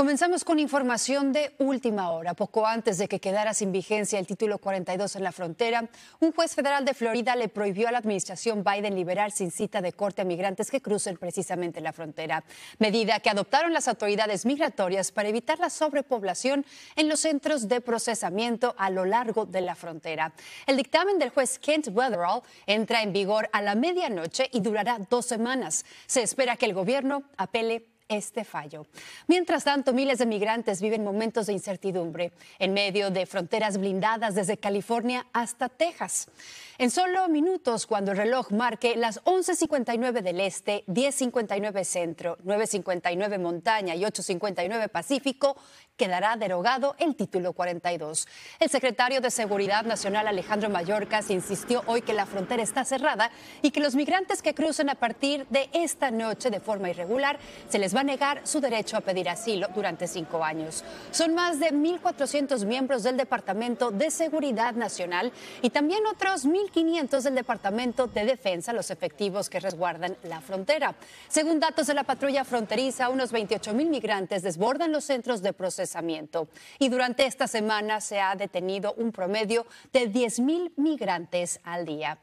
Comenzamos con información de última hora. Poco antes de que quedara sin vigencia el título 42 en la frontera, un juez federal de Florida le prohibió a la administración Biden liberar sin cita de corte a migrantes que crucen precisamente la frontera, medida que adoptaron las autoridades migratorias para evitar la sobrepoblación en los centros de procesamiento a lo largo de la frontera. El dictamen del juez Kent Weatherall entra en vigor a la medianoche y durará dos semanas. Se espera que el gobierno apele este fallo. Mientras tanto, miles de migrantes viven momentos de incertidumbre en medio de fronteras blindadas desde California hasta Texas. En solo minutos, cuando el reloj marque las 11:59 del este, 10:59 centro, 9:59 montaña y 8:59 pacífico, quedará derogado el título 42. El secretario de Seguridad Nacional Alejandro Mayorkas insistió hoy que la frontera está cerrada y que los migrantes que crucen a partir de esta noche de forma irregular se les va a negar su derecho a pedir asilo durante cinco años. Son más de 1.400 miembros del Departamento de Seguridad Nacional y también otros 1.500 del Departamento de Defensa, los efectivos que resguardan la frontera. Según datos de la patrulla fronteriza, unos 28.000 migrantes desbordan los centros de procesamiento y durante esta semana se ha detenido un promedio de 10.000 migrantes al día.